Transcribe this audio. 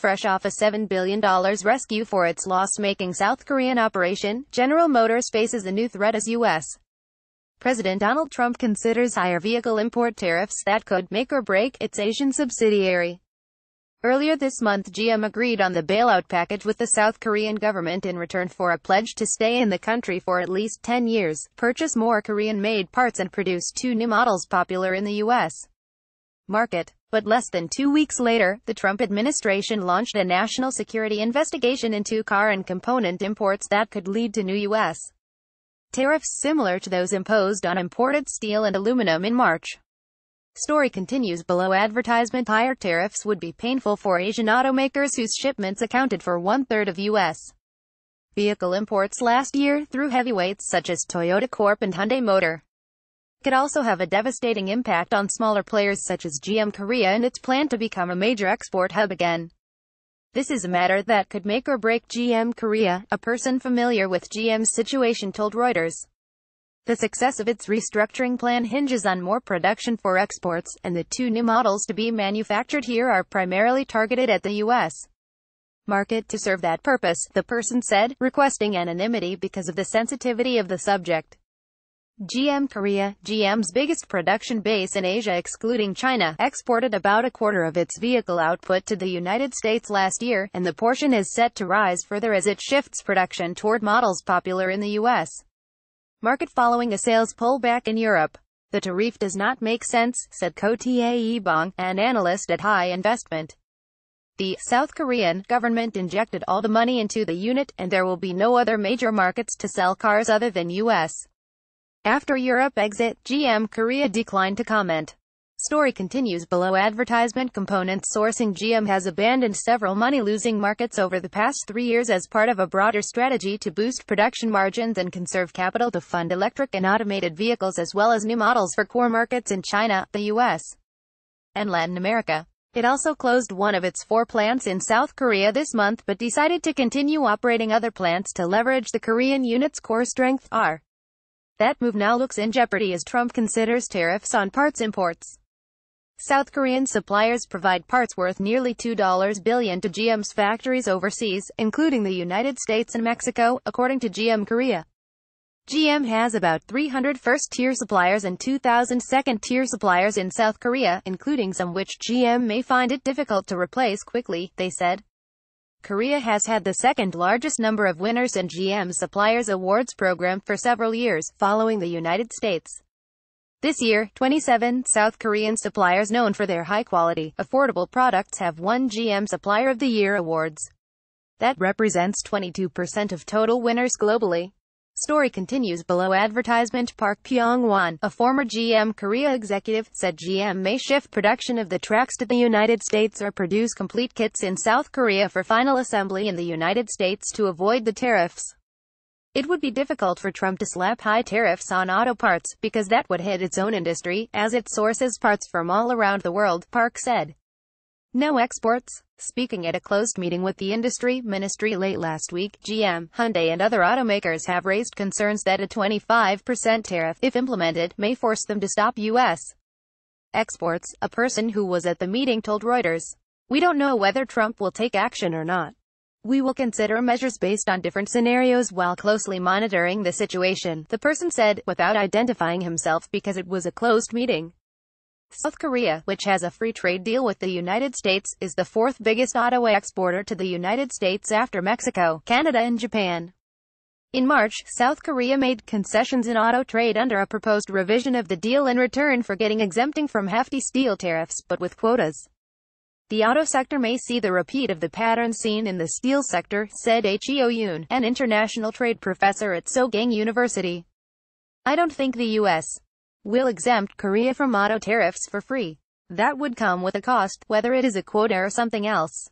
Fresh off a $7 billion rescue for its loss-making South Korean operation, General Motors faces a new threat as U.S. President Donald Trump considers higher vehicle import tariffs that could make or break its Asian subsidiary. Earlier this month GM agreed on the bailout package with the South Korean government in return for a pledge to stay in the country for at least 10 years, purchase more Korean-made parts and produce two new models popular in the U.S. market. But less than two weeks later, the Trump administration launched a national security investigation into car and component imports that could lead to new U.S. tariffs similar to those imposed on imported steel and aluminum in March. Story continues below advertisement higher tariffs would be painful for Asian automakers whose shipments accounted for one-third of U.S. vehicle imports last year through heavyweights such as Toyota Corp and Hyundai Motor could also have a devastating impact on smaller players such as GM Korea and its plan to become a major export hub again. This is a matter that could make or break GM Korea, a person familiar with GM's situation told Reuters. The success of its restructuring plan hinges on more production for exports, and the two new models to be manufactured here are primarily targeted at the U.S. market to serve that purpose, the person said, requesting anonymity because of the sensitivity of the subject. GM Korea, GM's biggest production base in Asia excluding China, exported about a quarter of its vehicle output to the United States last year, and the portion is set to rise further as it shifts production toward models popular in the U.S. market following a sales pullback in Europe. The tariff does not make sense, said Tae Ebong, an analyst at High Investment. The South Korean government injected all the money into the unit, and there will be no other major markets to sell cars other than U.S. After Europe exit, GM Korea declined to comment. Story continues below advertisement component sourcing GM has abandoned several money-losing markets over the past three years as part of a broader strategy to boost production margins and conserve capital to fund electric and automated vehicles as well as new models for core markets in China, the U.S., and Latin America. It also closed one of its four plants in South Korea this month but decided to continue operating other plants to leverage the Korean unit's core strength, R. That move now looks in jeopardy as Trump considers tariffs on parts imports. South Korean suppliers provide parts worth nearly $2 billion to GM's factories overseas, including the United States and Mexico, according to GM Korea. GM has about 300 first-tier suppliers and 2,000 second-tier suppliers in South Korea, including some which GM may find it difficult to replace quickly, they said. Korea has had the second largest number of winners in GM Suppliers Awards program for several years, following the United States. This year, 27 South Korean suppliers known for their high-quality, affordable products have won GM Supplier of the Year awards. That represents 22% of total winners globally. Story continues below advertisement Park pyong a former GM Korea executive, said GM may shift production of the tracks to the United States or produce complete kits in South Korea for final assembly in the United States to avoid the tariffs. It would be difficult for Trump to slap high tariffs on auto parts, because that would hit its own industry, as it sources parts from all around the world, Park said. No exports. Speaking at a closed meeting with the industry ministry late last week, GM, Hyundai and other automakers have raised concerns that a 25% tariff, if implemented, may force them to stop U.S. exports, a person who was at the meeting told Reuters. We don't know whether Trump will take action or not. We will consider measures based on different scenarios while closely monitoring the situation, the person said, without identifying himself because it was a closed meeting. South Korea, which has a free trade deal with the United States, is the fourth biggest auto exporter to the United States after Mexico, Canada and Japan. In March, South Korea made concessions in auto trade under a proposed revision of the deal in return for getting exempting from hefty steel tariffs, but with quotas. The auto sector may see the repeat of the pattern seen in the steel sector, said Heo Yoon, an international trade professor at Sogang University. I don't think the U.S will exempt Korea from auto tariffs for free. That would come with a cost, whether it is a quota or something else.